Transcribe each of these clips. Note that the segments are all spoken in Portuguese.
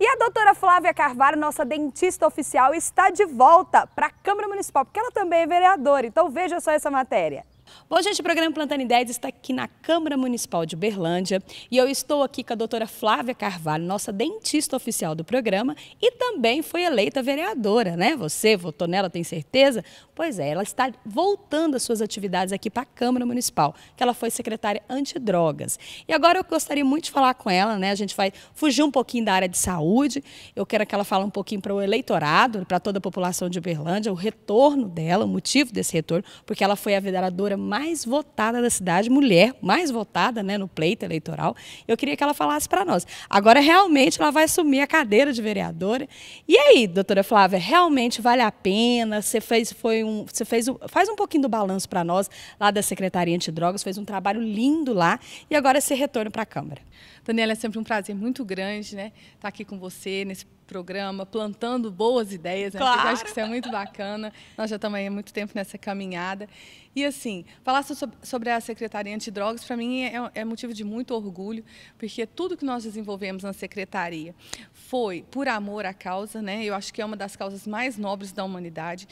E a doutora Flávia Carvalho, nossa dentista oficial, está de volta para a Câmara Municipal, porque ela também é vereadora. Então veja só essa matéria. Bom, gente, o programa Plantando Ideias está aqui na Câmara Municipal de Berlândia e eu estou aqui com a doutora Flávia Carvalho, nossa dentista oficial do programa e também foi eleita vereadora, né? Você votou nela, tem certeza? Pois é, ela está voltando às suas atividades aqui para a Câmara Municipal, que ela foi secretária antidrogas. E agora eu gostaria muito de falar com ela, né? A gente vai fugir um pouquinho da área de saúde, eu quero que ela fale um pouquinho para o eleitorado, para toda a população de Berlândia, o retorno dela, o motivo desse retorno, porque ela foi a vereadora mais votada da cidade, mulher mais votada né, no pleito eleitoral. Eu queria que ela falasse para nós. Agora, realmente, ela vai assumir a cadeira de vereadora. E aí, doutora Flávia, realmente vale a pena? Você fez, foi um, você fez faz um pouquinho do balanço para nós, lá da Secretaria Antidrogas, fez um trabalho lindo lá. E agora esse retorno para a Câmara. Daniela, é sempre um prazer muito grande né, estar tá aqui com você nesse programa, plantando boas ideias. Né? Claro. Eu acho que isso é muito bacana. Nós já estamos há muito tempo nessa caminhada. E assim, falar sobre a Secretaria Antidrogas, para mim, é, é motivo de muito orgulho, porque tudo que nós desenvolvemos na Secretaria foi por amor à causa, né? Eu acho que é uma das causas mais nobres da humanidade.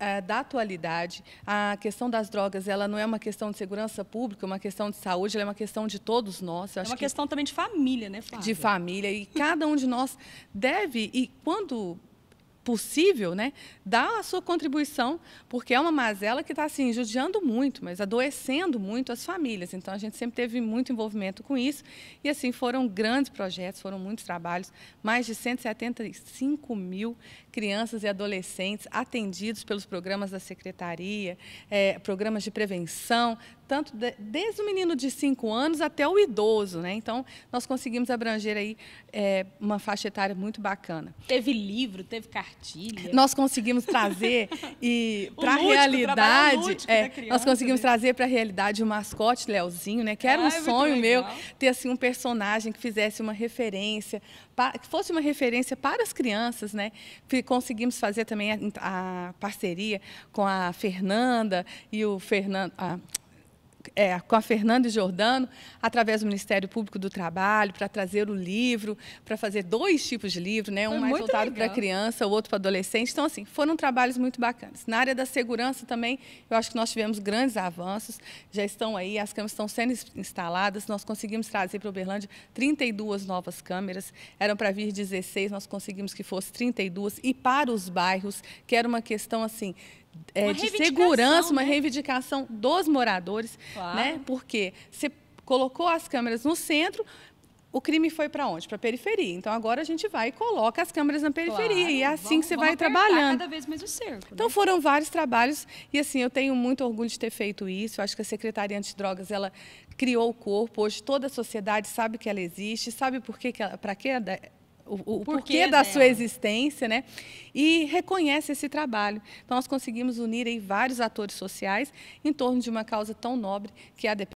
Eh, da atualidade. A questão das drogas, ela não é uma questão de segurança pública, é uma questão de saúde, ela é uma questão de todos nós. é uma que... questão também de família, né, Flávia? De família. E cada um de nós deve, e quando possível, né, dá a sua contribuição, porque é uma mazela que está assim, judiando muito, mas adoecendo muito as famílias. Então a gente sempre teve muito envolvimento com isso. E assim, foram grandes projetos, foram muitos trabalhos, mais de 175 mil crianças e adolescentes atendidos pelos programas da secretaria, é, programas de prevenção, tanto de, desde o menino de 5 anos até o idoso, né? Então, nós conseguimos abranger aí é, uma faixa etária muito bacana. Teve livro, teve cartilha. Nós conseguimos trazer e para a realidade, é, criança, nós conseguimos né? trazer para a realidade o mascote Leozinho, né? Que era um ah, é sonho meu ter assim um personagem que fizesse uma referência, que fosse uma referência para as crianças, né? Conseguimos fazer também a, a parceria com a Fernanda e o Fernando, a, é, com a Fernanda Jordano, através do Ministério Público do Trabalho, para trazer o livro, para fazer dois tipos de livro, né? um é mais voltado para criança, o outro para adolescente. Então, assim, foram trabalhos muito bacanas. Na área da segurança também, eu acho que nós tivemos grandes avanços, já estão aí, as câmeras estão sendo instaladas, nós conseguimos trazer para Uberlândia 32 novas câmeras, eram para vir 16, nós conseguimos que fosse 32, e para os bairros, que era uma questão, assim, é, de segurança, né? uma reivindicação dos moradores, claro. né? Porque você colocou as câmeras no centro, o crime foi para onde? Para a periferia. Então agora a gente vai e coloca as câmeras na periferia. Claro, e é assim vamos, que você vai trabalhando. cada vez mais o cerco. Então, né? Então foram vários trabalhos. E assim, eu tenho muito orgulho de ter feito isso. Eu acho que a Secretaria Antidrogas, ela criou o corpo. Hoje toda a sociedade sabe que ela existe, sabe por que, que para que o, o porquê, porquê da sua né? existência, né? E reconhece esse trabalho. Então, nós conseguimos unir aí vários atores sociais em torno de uma causa tão nobre que é a depressão.